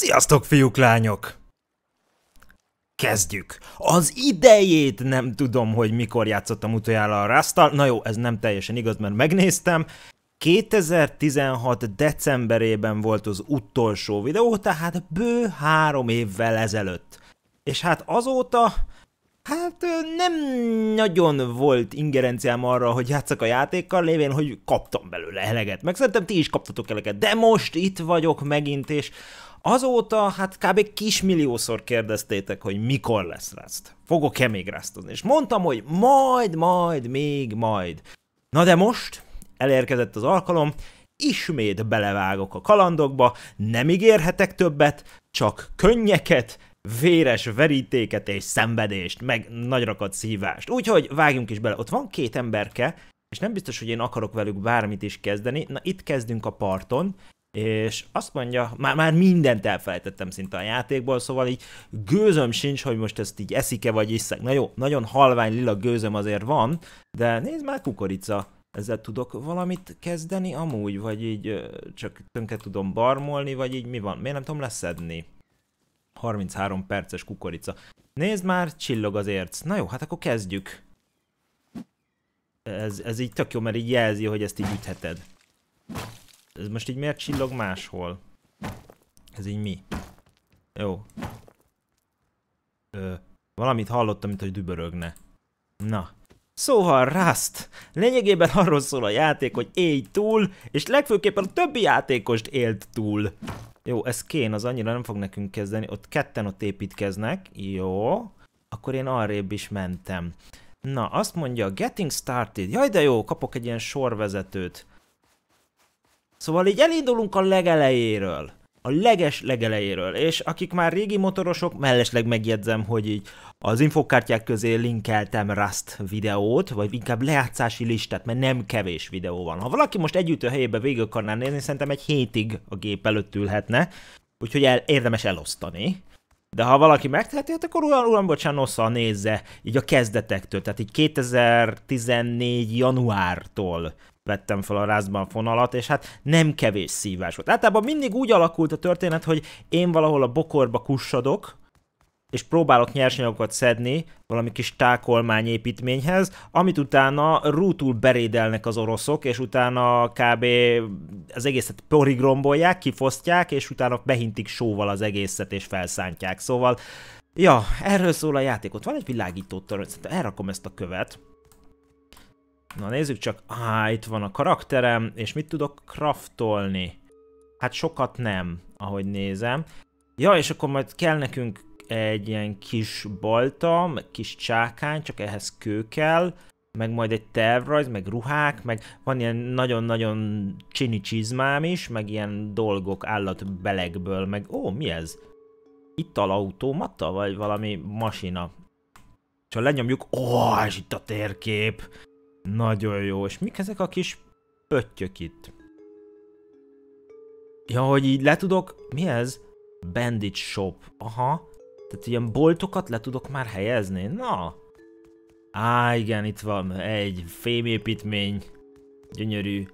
Sziasztok, fiúk, lányok! Kezdjük! Az idejét nem tudom, hogy mikor játszottam utoljára a Rastal. Na jó, ez nem teljesen igaz, mert megnéztem. 2016. decemberében volt az utolsó videó, tehát bő három évvel ezelőtt. És hát azóta, hát nem nagyon volt ingerenciám arra, hogy játszak a játékkal, lévén, hogy kaptam belőle eleget. Meg szerintem ti is kaptatok eleget, de most itt vagyok megint, és Azóta hát kb. kismilliószor kérdeztétek, hogy mikor lesz rászt. Fogok-e még rásztozni? És mondtam, hogy majd, majd, még majd. Na de most elérkezett az alkalom, ismét belevágok a kalandokba, nem ígérhetek többet, csak könnyeket, véres verítéket és szenvedést, meg nagyrakat szívást. Úgyhogy vágjunk is bele. Ott van két emberke, és nem biztos, hogy én akarok velük bármit is kezdeni. Na itt kezdünk a parton, és azt mondja, már, már mindent elfelejtettem szinte a játékból, szóval így gőzöm sincs, hogy most ezt így eszik-e vagy iszek. Na jó, nagyon halvány lila gőzöm azért van, de nézd már kukorica, ezzel tudok valamit kezdeni amúgy, vagy így csak tönke tudom barmolni, vagy így mi van, miért nem tudom leszedni? 33 perces kukorica. Nézd már, csillog az érc. Na jó, hát akkor kezdjük. Ez, ez így tök jó, mert így jelzi, hogy ezt így ütheted. Ez most így miért csillog máshol? Ez így mi? Jó. Ö, valamit hallottam, mint hogy dübörögne. Na. Szóval Rust lényegében arról szól a játék, hogy élj túl, és legfőképpen a többi játékost élt túl. Jó, ez kén, az annyira nem fog nekünk kezdeni, ott ketten ott építkeznek, jó. Akkor én arrébb is mentem. Na, azt mondja, getting started. Jaj, de jó, kapok egy ilyen sorvezetőt. Szóval így elindulunk a legelejéről. A leges legelejéről. És akik már régi motorosok, mellesleg megjegyzem, hogy így az infokártyák közé linkeltem Rust videót, vagy inkább lejátszási listát, mert nem kevés videó van. Ha valaki most együtt a helyébe végig akarná nézni, szerintem egy hétig a gép előtt ülhetne, úgyhogy el, érdemes elosztani. De ha valaki megteheti, hát akkor uram, uram bocsánat, nosza nézze, így a kezdetektől, tehát így 2014. januártól vettem fel a rázban fonalat, és hát nem kevés szívás volt. Általában mindig úgy alakult a történet, hogy én valahol a bokorba kussadok, és próbálok nyersanyagokat szedni valami kis tákolmány építményhez, amit utána rútul berédelnek az oroszok, és utána kb. az egészet porigrombolják, kifosztják, és utána behintik sóval az egészet, és felszántják. Szóval, ja, erről szól a játékot. Van egy világító törőszete, elrakom ezt a követ, Na nézzük csak, á, itt van a karakterem, és mit tudok kraftolni? Hát sokat nem, ahogy nézem. Ja, és akkor majd kell nekünk egy ilyen kis balta, meg kis csákány, csak ehhez kő kell, meg majd egy tervrajz, meg ruhák, meg van ilyen nagyon-nagyon csini csizmám is, meg ilyen dolgok állatbelegből, meg ó, mi ez? automata, vagy valami masina? És ha lenyomjuk, ó, és itt a térkép! Nagyon jó, és mik ezek a kis pöttyök itt? Ja, hogy így le tudok, mi ez? Bandit shop, aha. Tehát ilyen boltokat le tudok már helyezni, na. Á, igen, itt van egy fémépítmény, gyönyörű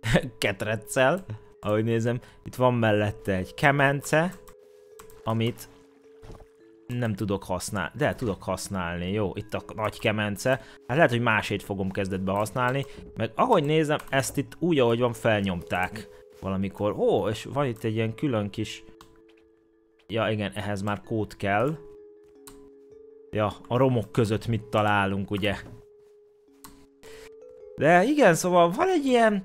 ketreccel, ahogy nézem. Itt van mellette egy kemence, amit nem tudok használni, de tudok használni, jó, itt a nagy kemence, hát lehet, hogy másét fogom kezdetbe használni, meg ahogy nézem, ezt itt úgy, ahogy van, felnyomták valamikor. Ó, és van itt egy ilyen külön kis... Ja, igen, ehhez már kód kell. Ja, a romok között mit találunk, ugye? De igen, szóval van egy ilyen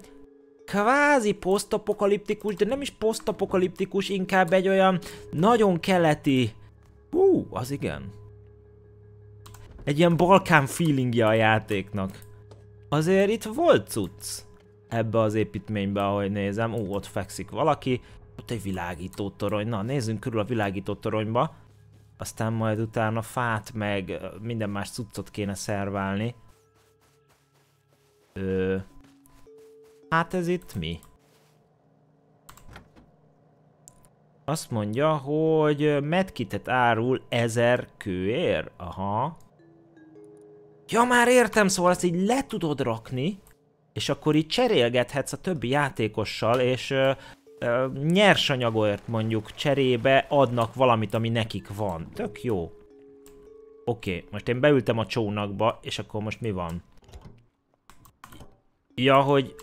kvázi posztapokaliptikus, de nem is posztapokaliptikus, inkább egy olyan nagyon keleti Hú, az igen. Egy ilyen balkán feelingje a játéknak. Azért itt volt cucc ebbe az építménybe, ahogy nézem. Ó, ott fekszik valaki. Ott egy világító torony. Na, nézzünk körül a világító toronyba. Aztán majd utána fát, meg minden más cuccot kéne szerválni. Ö... Hát ez itt mi? Azt mondja, hogy medkitet árul 1000 kőér. Aha. Ja, már értem, szóval ezt így le tudod rakni, és akkor így cserélgethetsz a többi játékossal, és ö, ö, nyersanyagért mondjuk cserébe adnak valamit, ami nekik van. Tök jó. Oké, okay, most én beültem a csónakba, és akkor most mi van? Ja, hogy...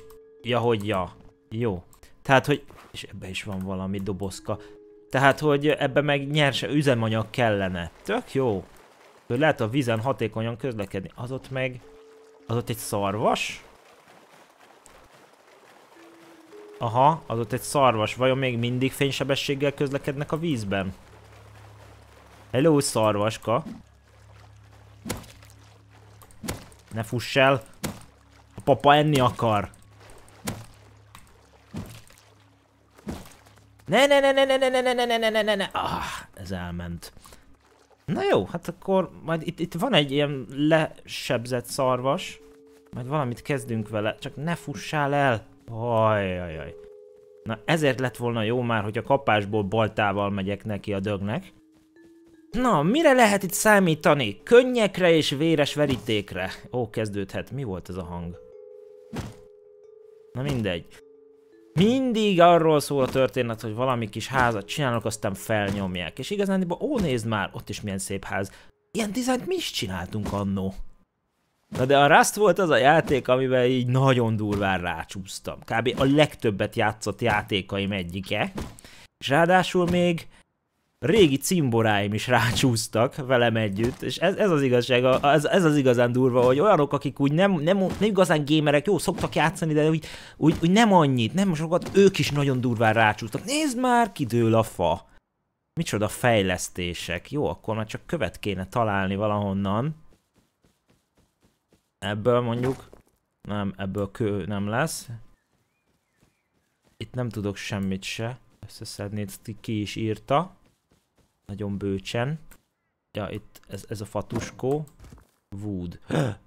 Ja, hogy ja. Jó. Tehát, hogy... És ebbe is van valami dobozka. Tehát, hogy ebbe meg nyers üzemanyag kellene. Tök jó. Hogy lehet a vízen hatékonyan közlekedni. Az ott meg... Az ott egy szarvas? Aha, az ott egy szarvas. Vajon még mindig fénysebességgel közlekednek a vízben? Hello, szarvaska. Ne fuss el. A papa enni akar. Ne, ne, ne, ne, ne, ne, ne, ne, ne, ne, ne, ne, ne, ne, ah, ez elment. Na jó, hát akkor majd itt, itt van egy ilyen lesebzett szarvas. Majd valamit kezdünk vele, csak ne fussál el. Ajajaj. Na ezért lett volna jó már, hogy a kapásból baltával megyek neki a dögnek. Na, mire lehet itt számítani? Könnyekre és véres verítékre. Ó, kezdődhet. Mi volt ez a hang? Na mindegy. Mindig arról szól a történet, hogy valami kis házat csinálnak, aztán felnyomják. És igazán, ó, nézd már, ott is milyen szép ház. Ilyen dizájnt mi is csináltunk annó. Na de a Rust volt az a játék, amivel így nagyon durván rácsúsztam. Kb. a legtöbbet játszott játékaim egyike. És ráadásul még régi cimboráim is rácsúsztak velem együtt, és ez, ez az igazság, ez, ez az igazán durva, hogy olyanok, akik úgy nem, nem, nem igazán gémerek, jó, szoktak játszani, de úgy, úgy, úgy nem annyit, nem sokat, ők is nagyon durván rácsúsztak. Nézd már, kidől a fa. Micsoda fejlesztések. Jó, akkor már csak követ kéne találni valahonnan. Ebből mondjuk, nem, ebből kő nem lesz. Itt nem tudok semmit se. Összeszedni, ki is írta nagyon bőcsen. Ja, itt ez, ez a fatuskó. Wood.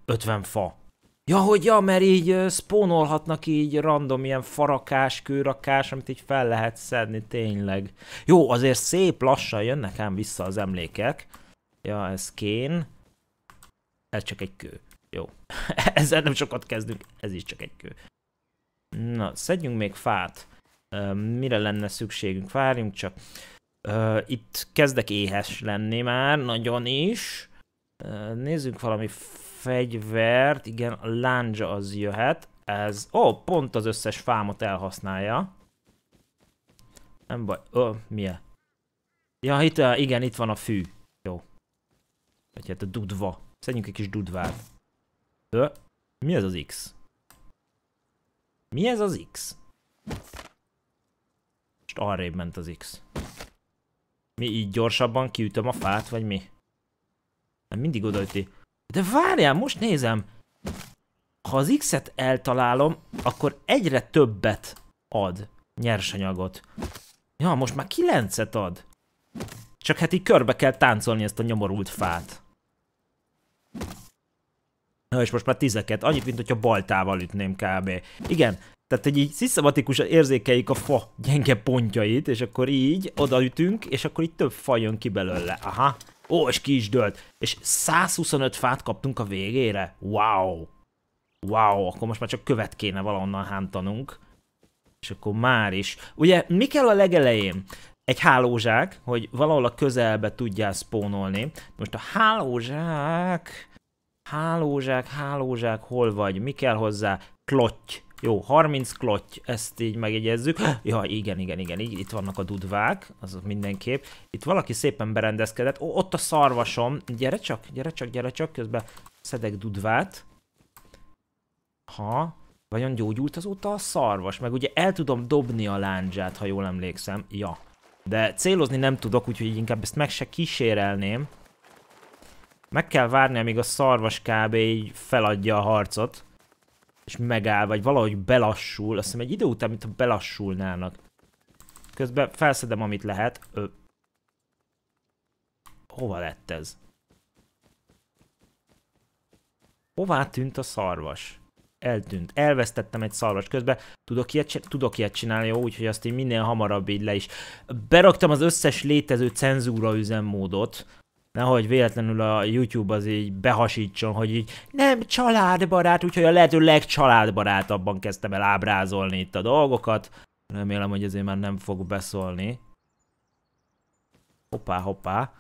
50 fa. Ja, hogy ja, mert így spónolhatnak így random ilyen farakás, kőrakás, amit így fel lehet szedni, tényleg. Jó, azért szép lassan jönnek ám vissza az emlékek. Ja, ez kén. Ez csak egy kő. Jó. Ezzel nem sokat kezdünk, ez is csak egy kő. Na, szedjünk még fát. Mire lenne szükségünk? Várjunk csak. Uh, itt kezdek éhes lenni már, nagyon is. Uh, nézzünk valami fegyvert, igen, a lándzsa az jöhet. Ez, ó, oh, pont az összes fámat elhasználja. Nem baj, ó, oh, milyen? Ja, itt, uh, igen, itt van a fű. Jó. Vagy hát a dudva. Szedjünk egy kis dudvát. Ö, mi ez az X? Mi ez az X? Most arrébb ment az X. Mi így gyorsabban kiütöm a fát, vagy mi? Nem mindig odaüti. De várjál, most nézem. Ha az X-et eltalálom, akkor egyre többet ad nyersanyagot. Ja, most már 9-et ad. Csak hát így körbe kell táncolni ezt a nyomorult fát. Na és most már tizeket, annyit, mint hogyha baltával ütném kb. Igen, tehát, hogy így szisztematikusan érzékeljük a fa gyenge pontjait, és akkor így odaütünk, és akkor így több fa jön ki belőle. Aha. Ó, és ki is dölt. És 125 fát kaptunk a végére. Wow. Wow, akkor most már csak követ kéne valahonnan hántanunk. És akkor már is. Ugye, mi kell a legelején? Egy hálózsák, hogy valahol a közelbe tudjál spónolni. Most a hálózsák... Hálózsák, hálózsák, hol vagy? Mi kell hozzá? Klotty jó, 30 klotty, ezt így megjegyezzük. Ja, igen, igen, igen, így, itt vannak a dudvák, az mindenképp. Itt valaki szépen berendezkedett. Ó, ott a szarvasom. Gyere csak, gyere csak, gyere csak, közben szedek dudvát. Ha, vajon gyógyult azóta a szarvas? Meg ugye el tudom dobni a láncsát, ha jól emlékszem. Ja. De célozni nem tudok, úgyhogy inkább ezt meg se kísérelném. Meg kell várni, amíg a szarvas kb. így feladja a harcot és megáll, vagy valahogy belassul, azt hiszem egy idő után, mintha belassulnának. Közben felszedem, amit lehet. Ö... Hova lett ez? Hová tűnt a szarvas? Eltűnt. Elvesztettem egy szarvas közben. Tudok ilyet, tudok ilyet csinálni, jó? Úgyhogy azt én minél hamarabb így le is. Beraktam az összes létező cenzúra üzemmódot, nehogy véletlenül a YouTube az így behasítson, hogy így nem családbarát, úgyhogy a lehető legcsaládbarátabban kezdtem el ábrázolni itt a dolgokat. Remélem, hogy ezért már nem fog beszólni. Hoppá, hoppá.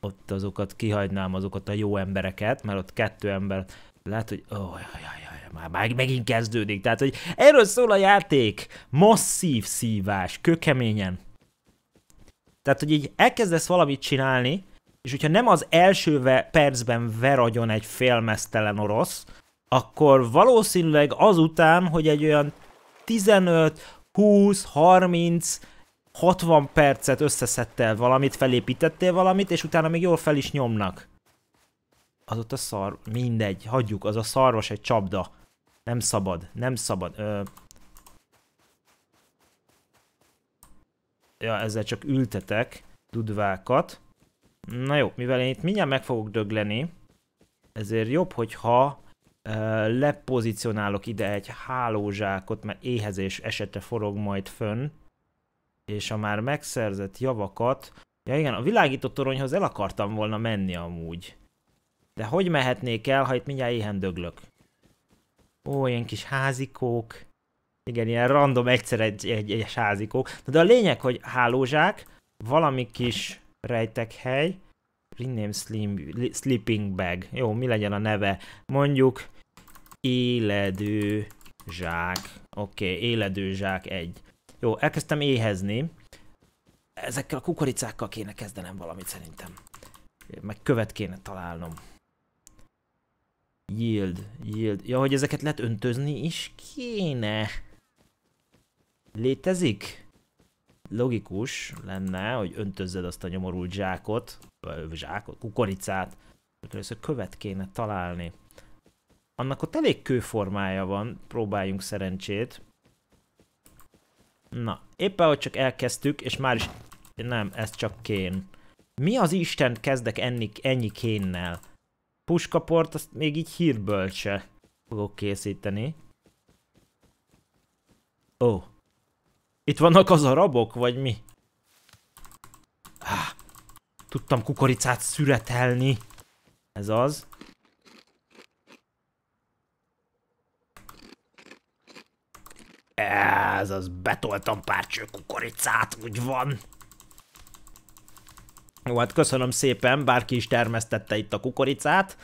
Ott azokat kihagynám, azokat a jó embereket, mert ott kettő ember lehet, hogy... Oh, jaj, jaj, jaj, már, már megint kezdődik. Tehát, hogy erről szól a játék. Masszív szívás, kökeményen. Tehát, hogy így elkezdesz valamit csinálni, és hogyha nem az első percben veragyon egy félmeztelen orosz, akkor valószínűleg azután, hogy egy olyan 15, 20, 30, 60 percet összeszedtél valamit, felépítettél valamit, és utána még jól fel is nyomnak. Az ott a szar, mindegy, hagyjuk, az a szarvas egy csapda. Nem szabad, nem szabad. Ö... Ja, ezzel csak ültetek dudvákat. Na jó, mivel én itt mindjárt meg fogok dögleni, ezért jobb, hogyha uh, lepozicionálok ide egy hálózsákot, mert éhezés esete forog majd fönn, és a már megszerzett javakat, ja igen, a világított toronyhoz el akartam volna menni amúgy. De hogy mehetnék el, ha itt mindjárt éhen döglök? Ó, ilyen kis házikók. Igen, ilyen random egyszer egy, egy, egy házikók. De a lényeg, hogy hálózsák, valami kis rejtek hely. Rename slim, Sleeping Bag. Jó, mi legyen a neve? Mondjuk éledő zsák. Oké, okay, éledő zsák egy. Jó, elkezdtem éhezni. Ezekkel a kukoricákkal kéne kezdenem valamit szerintem. Meg követ kéne találnom. Yield, yield. Ja, hogy ezeket lehet öntözni is kéne. Létezik? logikus lenne, hogy öntözzed azt a nyomorult zsákot, zsákot, kukoricát, először követ kéne találni. Annak ott elég kőformája van, próbáljunk szerencsét. Na, éppen hogy csak elkezdtük, és már is... Nem, ez csak kén. Mi az Isten kezdek enni, ennyi kénnel? Puskaport, azt még így hírből se fogok készíteni. Ó, oh, itt vannak az a rabok, vagy mi? Ah, tudtam kukoricát szüretelni. Ez az. Ez az, betoltam pár cső kukoricát, úgy van. Jó, hát köszönöm szépen, bárki is termesztette itt a kukoricát.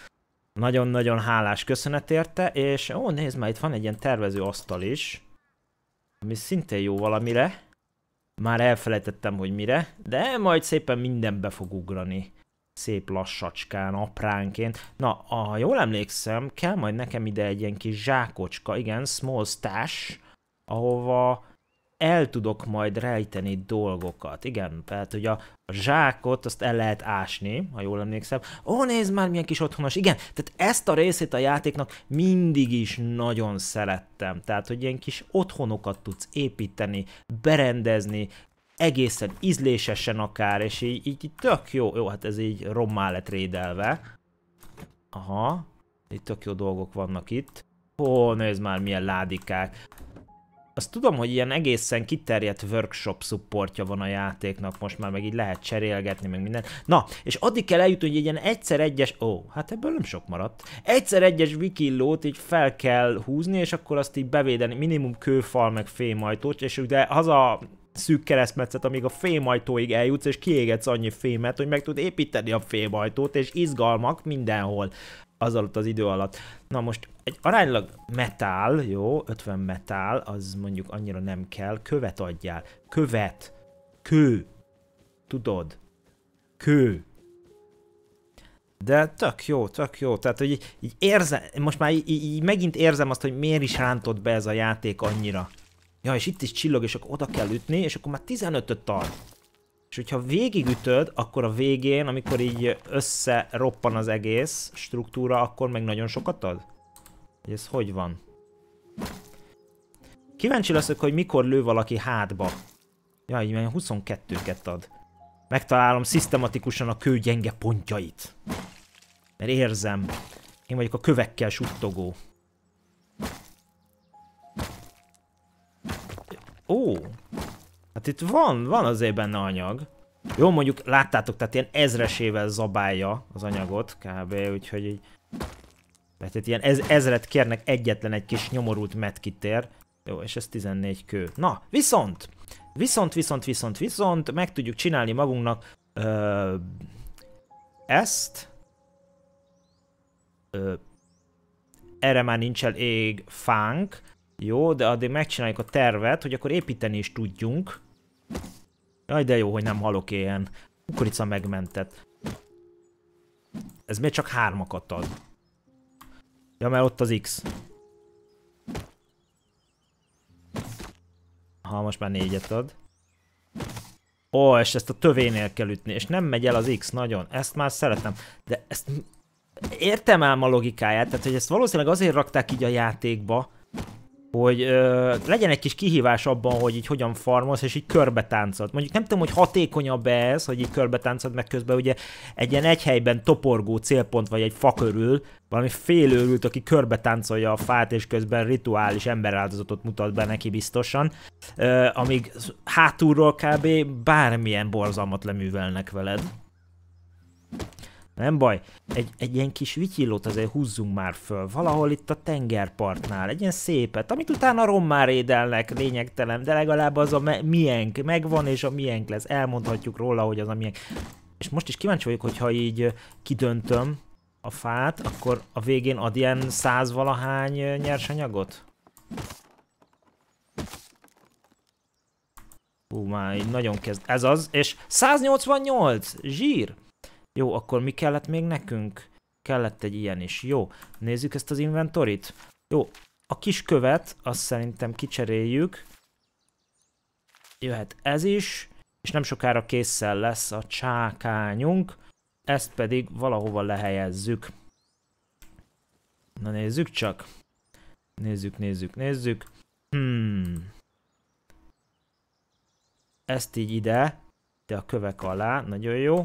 Nagyon-nagyon hálás köszönet érte, és ó, nézd már, itt van egy ilyen tervező asztal is. Ami szintén jó valamire. Már elfelejtettem, hogy mire, de majd szépen mindenbe fog ugrani. Szép lassacskán, apránként. Na, ha jól emlékszem, kell majd nekem ide egy ilyen kis zsákocska, igen, small stash, ahova el tudok majd rejteni dolgokat. Igen, tehát, hogy a, zsákot azt el lehet ásni, ha jól emlékszem. Ó, nézd már, milyen kis otthonos. Igen, tehát ezt a részét a játéknak mindig is nagyon szerettem. Tehát, hogy ilyen kis otthonokat tudsz építeni, berendezni, egészen ízlésesen akár, és így, így tök jó. Jó, hát ez így rommá lett rédelve. Aha, itt tök jó dolgok vannak itt. Ó, nézd már, milyen ládikák. Azt tudom, hogy ilyen egészen kiterjedt workshop supportja van a játéknak, most már meg így lehet cserélgetni, meg minden. Na, és addig kell eljutni, hogy egy ilyen egyszer egyes, ó, hát ebből nem sok maradt, egyszer egyes wikillót így fel kell húzni, és akkor azt így bevédeni, minimum kőfal, meg fémajtót, és ugye az a szűk keresztmetszet, amíg a fémajtóig eljutsz, és kiégetsz annyi fémet, hogy meg tud építeni a fémajtót, és izgalmak mindenhol az alatt az idő alatt. Na most egy aránylag metál, jó, 50 metál, az mondjuk annyira nem kell, követ adjál, követ, kő, tudod, kő. De tök jó, tök jó, tehát hogy így, így érzem, most már így, így megint érzem azt, hogy miért is rántott be ez a játék annyira. Ja, és itt is csillog, és akkor oda kell ütni, és akkor már 15-öt tart. És hogyha végigütöd, akkor a végén, amikor így összeroppan az egész struktúra, akkor meg nagyon sokat ad? Hogy ez hogy van? Kíváncsi leszek, hogy mikor lő valaki hátba. Ja, így 22-ket ad. Megtalálom szisztematikusan a kő gyenge pontjait. Mert érzem. Én vagyok a kövekkel suttogó. Ó! Hát itt van, van azért benne anyag. Jó, mondjuk láttátok, tehát ilyen ezresével zabálja az anyagot kb. Úgyhogy így tehát itt ilyen ez, ezret kérnek egyetlen egy kis nyomorult metkitér. Jó, és ez 14 kő. Na, viszont! Viszont, viszont, viszont, viszont meg tudjuk csinálni magunknak ö, ezt. Ö, erre már nincs ég fánk. Jó, de addig megcsináljuk a tervet, hogy akkor építeni is tudjunk. Jaj, de jó, hogy nem halok ilyen. Kukorica megmentett. Ez miért csak hármakat ad. Ja, mert ott az X. Ha most már négyet ad. Ó, és ezt a tövénél kell ütni, és nem megy el az X nagyon. Ezt már szeretem. De ezt értem ám a logikáját, tehát hogy ezt valószínűleg azért rakták így a játékba, hogy ö, legyen egy kis kihívás abban, hogy így hogyan farmolsz, és így körbe táncolt. Mondjuk nem tudom, hogy hatékonyabb -e ez, hogy így körbe táncolt, meg közben ugye egy ilyen egy helyben toporgó célpont, vagy egy fa körül, valami félőrült, aki körbe táncolja a fát, és közben rituális emberáldozatot mutat be neki biztosan, ö, amíg hátulról kb. bármilyen borzalmat leművelnek veled. Nem baj. Egy, egy ilyen kis vityillót azért húzzunk már föl, valahol itt a tengerpartnál, egy ilyen szépet, amit utána rommár édelnek, lényegtelen, de legalább az a me miénk megvan, és a miénk lesz. Elmondhatjuk róla, hogy az a miénk. És most is kíváncsi vagyok, hogyha így kidöntöm a fát, akkor a végén ad ilyen százvalahány nyersanyagot? Hú, már így nagyon kezd. Ez az, és 188! Zsír! Jó, akkor mi kellett még nekünk? Kellett egy ilyen is. Jó, nézzük ezt az inventorit. Jó, a kis követ, azt szerintem kicseréljük. Jöhet ez is, és nem sokára készen lesz a csákányunk. Ezt pedig valahova lehelyezzük. Na nézzük csak. Nézzük, nézzük, nézzük. Hmm. Ezt így ide, de a kövek alá, nagyon jó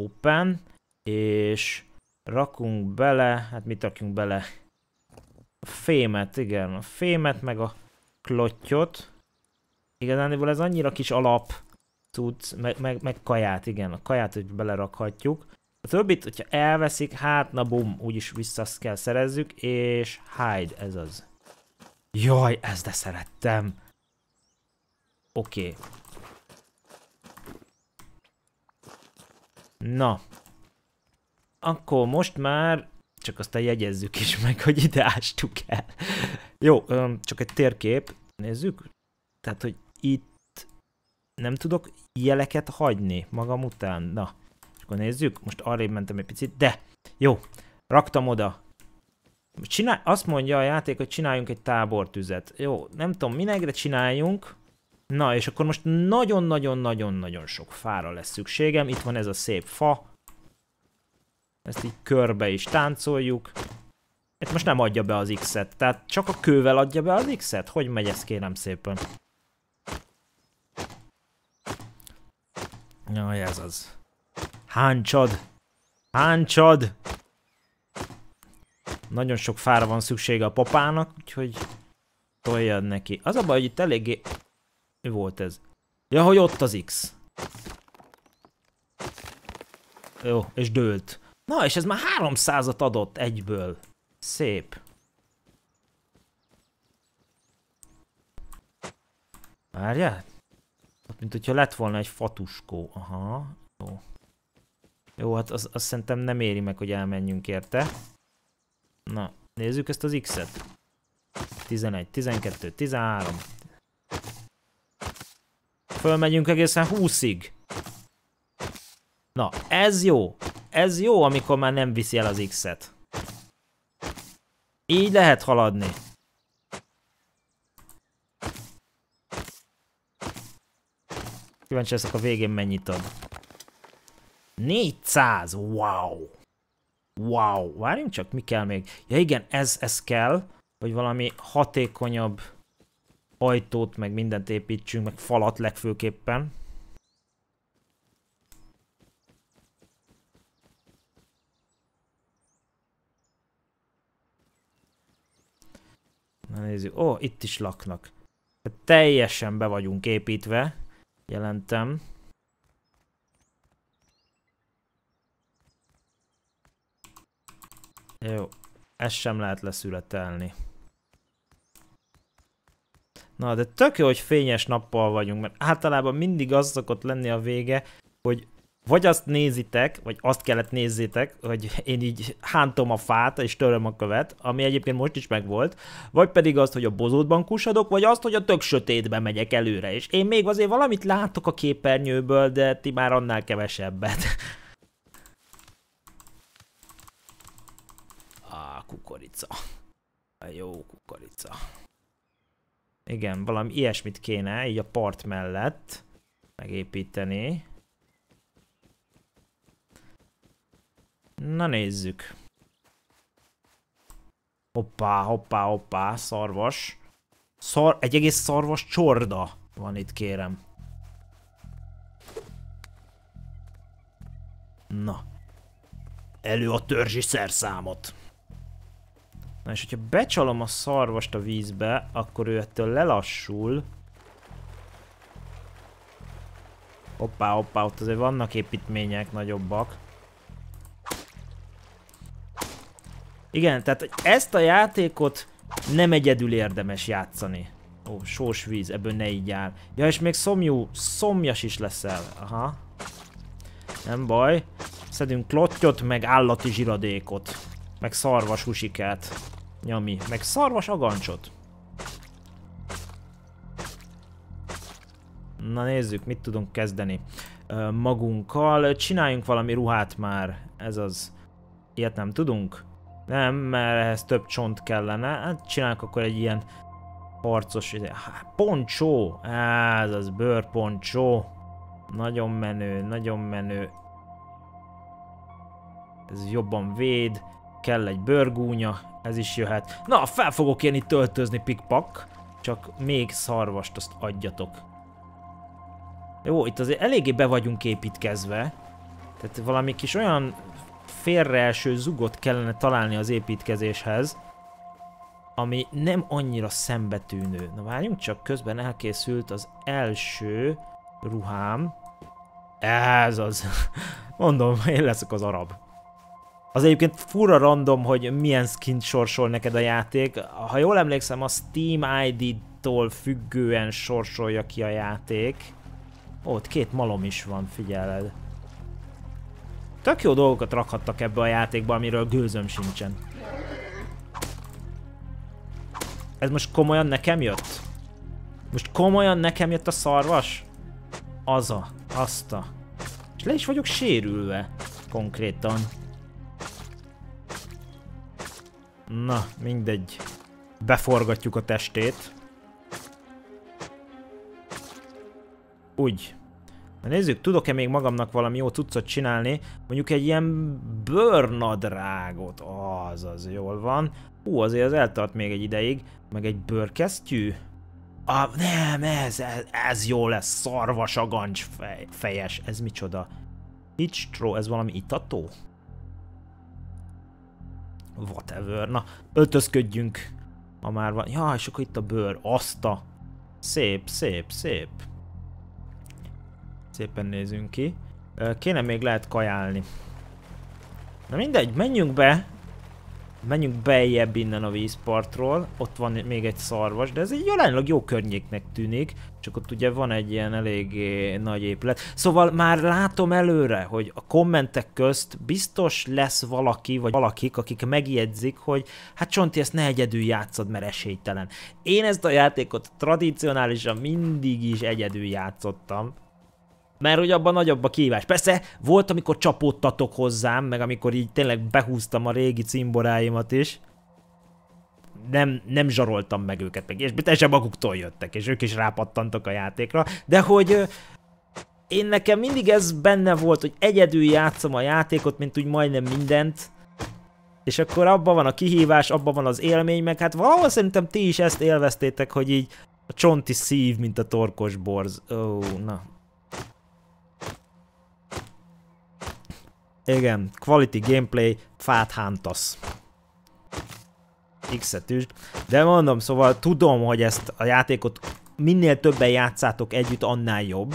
open, és rakunk bele, hát mit rakjunk bele? A fémet, igen, a fémet, meg a klottyot. Igazán ez annyira kis alap tudsz, meg, meg, meg kaját, igen, a kaját hogy belerakhatjuk. A többit, hogyha elveszik, hát na bum, úgyis vissza kell szerezzük, és hide, ez az. Jaj, ez de szerettem! Oké, okay. Na. Akkor most már csak aztán jegyezzük is meg, hogy ide ástuk el. Jó, csak egy térkép. Nézzük. Tehát, hogy itt nem tudok jeleket hagyni magam után. Na, és akkor nézzük. Most arrébb mentem egy picit, de jó, raktam oda. Csinál, azt mondja a játék, hogy csináljunk egy tábortüzet. Jó, nem tudom minekre de csináljunk. Na, és akkor most nagyon-nagyon-nagyon-nagyon sok fára lesz szükségem. Itt van ez a szép fa. Ezt így körbe is táncoljuk. Itt most nem adja be az X-et, tehát csak a kővel adja be az X-et? Hogy megy ez kérem szépen? Jaj, ez az. Háncsad! Háncsad! Nagyon sok fára van szüksége a papának, úgyhogy toljad neki. Az a baj, hogy itt eléggé mi volt ez? Ja, hogy ott az X. Jó, és dőlt. Na, és ez már 300-at adott egyből. Szép. Várjál? Ott, mint hogyha lett volna egy fatuskó. Aha. Jó. Jó, hát azt az szerintem nem éri meg, hogy elmenjünk érte. Na, nézzük ezt az X-et. 11, 12, 13. Fölmegyünk egészen 20-ig. Na, ez jó. Ez jó, amikor már nem viszi el az X-et. Így lehet haladni. Kíváncsi leszek a végén mennyit ad. 400! Wow! Wow! Várjunk csak, mi kell még? Ja igen, ez, ez kell, hogy valami hatékonyabb ajtót, meg mindent építsünk, meg falat legfőképpen. Na nézzük, ó, oh, itt is laknak. Hát teljesen be vagyunk építve, jelentem. Jó, ezt sem lehet leszületelni. Na, de tök jó, hogy fényes nappal vagyunk, mert általában mindig az szokott lenni a vége, hogy vagy azt nézitek, vagy azt kellett nézzétek, hogy én így hántom a fát és töröm a követ, ami egyébként most is megvolt, vagy pedig azt, hogy a bozótban kusadok, vagy azt, hogy a tök sötétbe megyek előre, és én még azért valamit látok a képernyőből, de ti már annál kevesebbet. Á, ah, kukorica. Jó kukorica. Igen, valami ilyesmit kéne így a part mellett megépíteni. Na nézzük. Hoppá, hoppá, hoppá, szarvas. Szar, egy egész szarvas csorda van itt, kérem. Na. Elő a törzsi szerszámot. Na és hogyha becsalom a szarvast a vízbe, akkor ő ettől lelassul. Hoppá, hoppá, ott azért vannak építmények nagyobbak. Igen, tehát ezt a játékot nem egyedül érdemes játszani. Ó, sós víz, ebből ne így áll. Ja, és még szomjú, szomjas is leszel. Aha. Nem baj. Szedünk klottyot, meg állati zsiradékot. Meg szarvas husikát. Nyami, meg szarvas agancsot. Na nézzük, mit tudunk kezdeni magunkkal. Csináljunk valami ruhát már, ez az. Ilyet nem tudunk? Nem, mert ehhez több csont kellene. Hát csinálunk akkor egy ilyen harcos... Poncsó! ez az bőrponcsó. Nagyon menő, nagyon menő. Ez jobban véd kell egy bőrgúnya, ez is jöhet. Na, fel fogok én itt töltözni pikpak, csak még szarvast azt adjatok. Jó, itt azért eléggé be vagyunk építkezve, tehát valami kis olyan félreelső zugot kellene találni az építkezéshez, ami nem annyira szembetűnő. Na várjunk csak, közben elkészült az első ruhám. Ez az. Mondom, én leszek az arab. Az egyébként fura random, hogy milyen skint sorsol neked a játék. Ha jól emlékszem, a Steam ID-tól függően sorsolja ki a játék. Ó, ott két malom is van, figyeled. Tök jó dolgokat rakhattak ebbe a játékba, amiről gőzöm sincsen. Ez most komolyan nekem jött? Most komolyan nekem jött a szarvas? Az a, azt a. És le is vagyok sérülve, konkrétan. Na, mindegy. Beforgatjuk a testét. Úgy. Na nézzük, tudok-e még magamnak valami jó cuccot csinálni? Mondjuk egy ilyen bőrnadrágot. Az, az jól van. Ú azért az eltart még egy ideig. Meg egy bőrkesztyű? Ah, nem, ez, ez, ez jó lesz. Szarvas agancs fej, fejes. Ez micsoda? Hitchtró, ez valami itató? whatever. Na, öltözködjünk, ha már van. Ja, és akkor itt a bőr, azt a. Szép, szép, szép. Szépen nézünk ki. Kéne még lehet kajálni. Na mindegy, menjünk be, Menjünk beljebb innen a vízpartról, ott van még egy szarvas, de ez egy jelenleg jó környéknek tűnik, csak ott ugye van egy ilyen eléggé nagy épület. Szóval már látom előre, hogy a kommentek közt biztos lesz valaki, vagy valakik, akik megjegyzik, hogy hát Csonti, ezt ne egyedül játszod, mert esélytelen. Én ezt a játékot tradicionálisan mindig is egyedül játszottam, mert hogy abban nagyobb a kívás. Persze volt, amikor csapódtatok hozzám, meg amikor így tényleg behúztam a régi cimboráimat is. Nem, nem zsaroltam meg őket meg, és teljesen maguktól jöttek, és ők is rápattantak a játékra, de hogy én nekem mindig ez benne volt, hogy egyedül játszom a játékot, mint úgy majdnem mindent, és akkor abban van a kihívás, abban van az élmény, meg hát valahol szerintem ti is ezt élveztétek, hogy így a csonti szív, mint a torkos borz. Ó, oh, na, Igen, quality gameplay, fát hántasz. X-et De mondom, szóval tudom, hogy ezt a játékot minél többen játszátok együtt, annál jobb.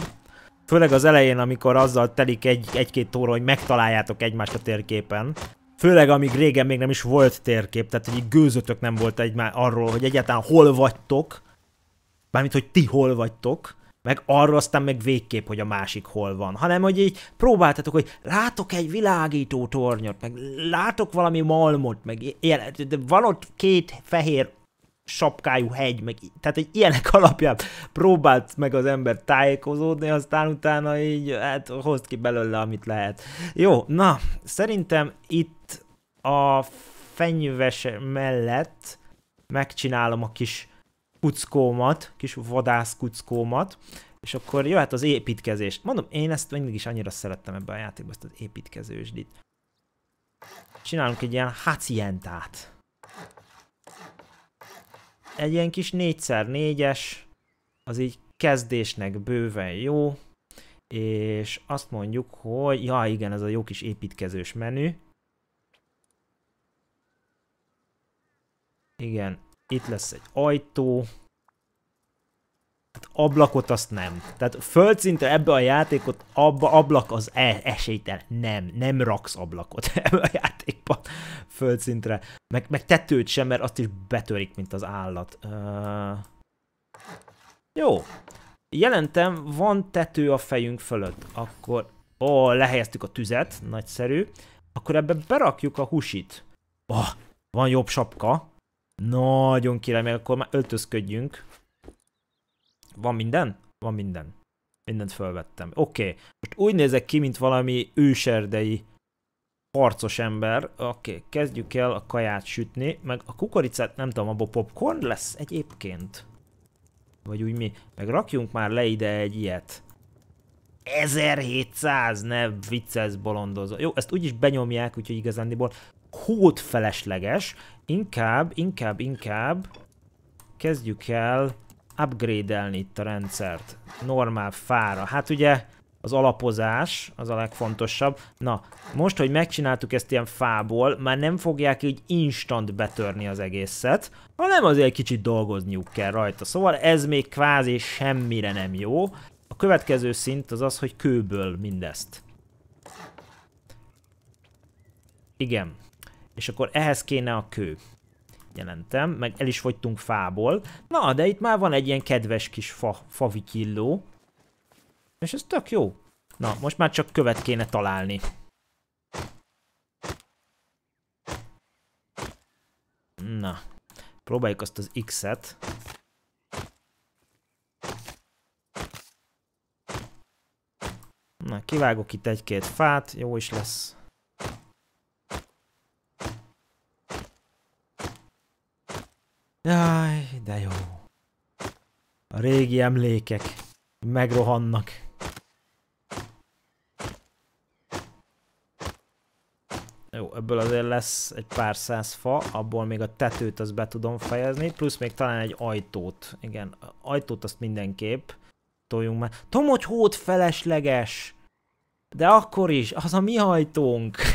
Főleg az elején, amikor azzal telik egy-két egy óra, hogy megtaláljátok egymást a térképen. Főleg amíg régen még nem is volt térkép, tehát egy gőzötök nem volt egymá arról, hogy egyáltalán hol vagytok, bármit, hogy ti hol vagytok, meg arra aztán meg végképp, hogy a másik hol van, hanem hogy így próbáltatok, hogy látok egy világító tornyot, meg látok valami malmot, meg ilyen, de van ott két fehér sapkájú hegy, meg, tehát egy ilyenek alapján próbált meg az ember tájékozódni, aztán utána így hát hozd ki belőle, amit lehet. Jó, na, szerintem itt a fenyves mellett megcsinálom a kis kuckómat, kis vadász kuckómat, és akkor jöhet az építkezést. Mondom, én ezt mindig is annyira szerettem ebben a játékban, ezt az építkezősdit. Csinálunk egy ilyen hacientát. Egy ilyen kis 4x4-es, az így kezdésnek bőven jó, és azt mondjuk, hogy ja igen, ez a jó kis építkezős menü. Igen, itt lesz egy ajtó. tehát ablakot azt nem. Tehát földszintre ebbe a játékot, abba ablak az e esélytel. Nem, nem raksz ablakot ebbe a játékba földszintre. Meg, meg tetőt sem, mert azt is betörik, mint az állat. Uh... Jó. Jelentem, van tető a fejünk fölött. Akkor, ó, oh, lehelyeztük a tüzet, nagyszerű. Akkor ebbe berakjuk a husit. Oh, van jobb sapka. Nagyon király, meg akkor már öltözködjünk. Van minden? Van minden. Mindent felvettem. Oké, okay. most úgy nézek ki, mint valami őserdei harcos ember. Oké, okay. kezdjük el a kaját sütni, meg a kukoricát nem tudom, abból popcorn lesz egyébként. Vagy úgy mi. Meg rakjunk már le ide egy ilyet. 1700, ne vicces bolondozó. Jó, ezt úgyis benyomják, úgyhogy igazándiból hót felesleges, inkább, inkább, inkább kezdjük el upgrade-elni itt a rendszert. Normál fára. Hát ugye az alapozás az a legfontosabb. Na, most, hogy megcsináltuk ezt ilyen fából, már nem fogják így instant betörni az egészet, hanem azért kicsit dolgozniuk kell rajta. Szóval ez még kvázi semmire nem jó. A következő szint az az, hogy kőből mindezt. Igen. És akkor ehhez kéne a kő. Jelentem, meg el is fogytunk fából. Na, de itt már van egy ilyen kedves kis fa, favikilló. És ez tök jó. Na, most már csak követ kéne találni. Na, próbáljuk azt az X-et. Na, kivágok itt egy-két fát, jó is lesz. Jaj, de jó. A régi emlékek megrohannak. Jó, ebből azért lesz egy pár száz fa, abból még a tetőt azt be tudom fejezni, plusz még talán egy ajtót. Igen, ajtót azt mindenképp toljunk már. Tudom, hogy hót felesleges, de akkor is, az a mi ajtónk.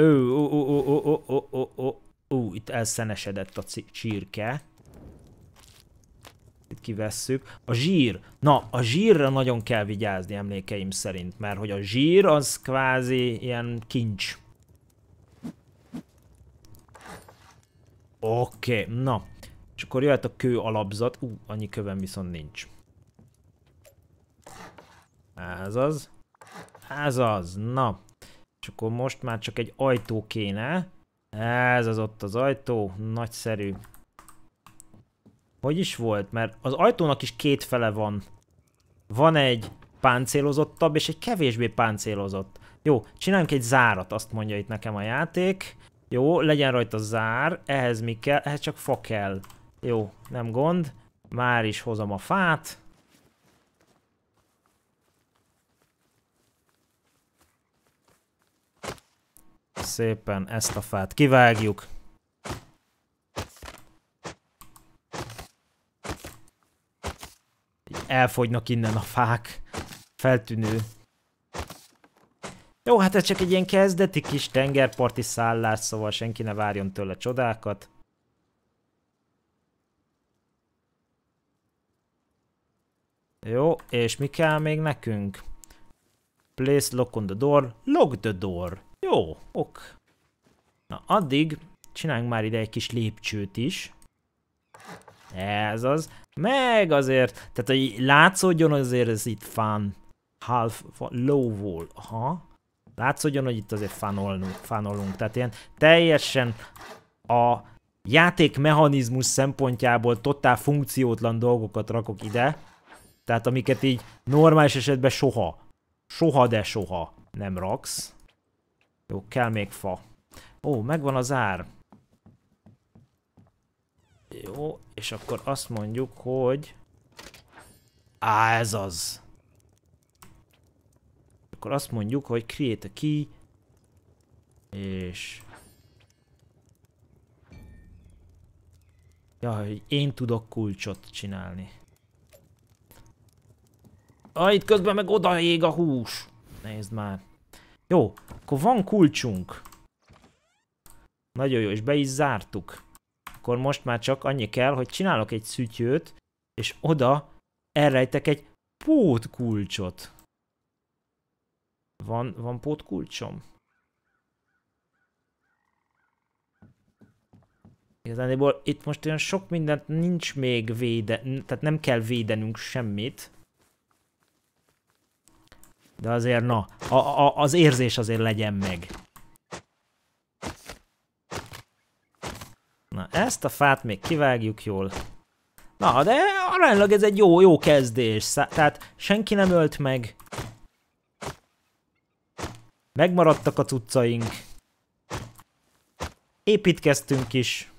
Ő, ó, ó, ó, ó, ó, ó, ó, ó, ó, itt elszenesedett a csirke. Itt kivesszük. A zsír. Na, a zsírra nagyon kell vigyázni emlékeim szerint, mert hogy a zsír az kvázi ilyen kincs. Oké, okay, na. És akkor jöhet a kő alapzat. Ú, uh, annyi kövem viszont nincs. Ez az. Ez az, na akkor most már csak egy ajtó kéne. Ez az ott az ajtó, nagyszerű. Hogy is volt? Mert az ajtónak is két fele van. Van egy páncélozottabb és egy kevésbé páncélozott. Jó, csináljunk egy zárat, azt mondja itt nekem a játék. Jó, legyen rajta zár, ehhez mi kell? Ehhez csak fa kell. Jó, nem gond. Már is hozom a fát. szépen ezt a fát kivágjuk. Elfogynak innen a fák. Feltűnő. Jó, hát ez csak egy ilyen kezdeti kis tengerparti szállás, szóval senki ne várjon tőle csodákat. Jó, és mi kell még nekünk? Place lock on the door. Lock the door. Jó, ok. Na, addig csináljunk már ide egy kis lépcsőt is. Ez az. Meg azért, tehát hogy látszódjon azért ez itt fan. Half, low wall, ha? Látszódjon, hogy itt azért fanolunk, fanolunk. Tehát ilyen teljesen a játék mechanizmus szempontjából totál funkciótlan dolgokat rakok ide. Tehát amiket így normális esetben soha, soha de soha nem raksz. Jó, kell még fa. Ó, megvan az ár. Jó, és akkor azt mondjuk, hogy... Á, ez az. Akkor azt mondjuk, hogy create a key, és... Ja, hogy én tudok kulcsot csinálni. Ah, itt közben meg odajég a hús. Nézd már. Jó, akkor van kulcsunk. Nagyon jó, és be is zártuk. Akkor most már csak annyi kell, hogy csinálok egy szütyőt, és oda elrejtek egy pótkulcsot. Van, van pótkulcsom? Igazániból itt most olyan sok mindent nincs még véde, tehát nem kell védenünk semmit. De azért na, a, a, az érzés azért legyen meg. Na, ezt a fát még kivágjuk jól. Na, de aránylag ez egy jó, jó kezdés. Szá tehát senki nem ölt meg. Megmaradtak a cuccaink. Építkeztünk is.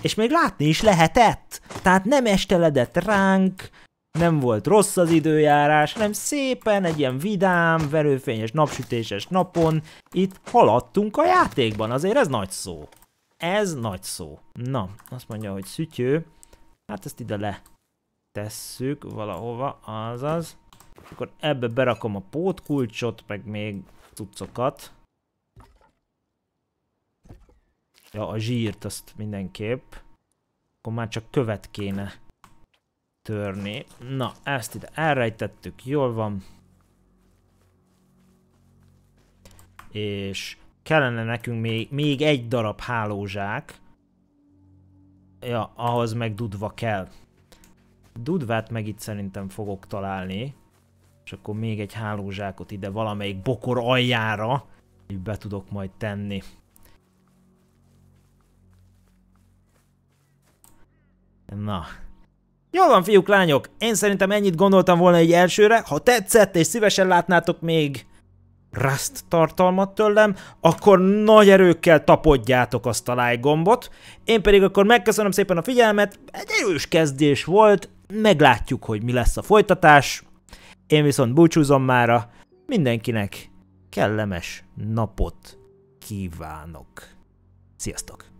És még látni is lehetett. Tehát nem esteledett ránk, nem volt rossz az időjárás, hanem szépen egy ilyen vidám, verőfényes, napsütéses napon itt haladtunk a játékban, azért ez nagy szó. Ez nagy szó. Na, azt mondja, hogy szütyő. Hát ezt ide le tesszük valahova, azaz. Akkor ebbe berakom a pótkulcsot, meg még cuccokat. Ja, a zsírt azt mindenképp. Akkor már csak követ kéne törni. Na, ezt ide elrejtettük, jól van. És kellene nekünk még, még egy darab hálózsák. Ja, ahhoz meg dudva kell. Dudvát meg itt szerintem fogok találni. És akkor még egy hálózsákot ide valamelyik bokor aljára, hogy be tudok majd tenni. Na, Jól van, fiúk, lányok, én szerintem ennyit gondoltam volna egy elsőre, ha tetszett és szívesen látnátok még Rust tartalmat tőlem, akkor nagy erőkkel tapodjátok azt a like gombot. Én pedig akkor megköszönöm szépen a figyelmet, egy erős kezdés volt, meglátjuk, hogy mi lesz a folytatás. Én viszont búcsúzom mára, mindenkinek kellemes napot kívánok. Sziasztok!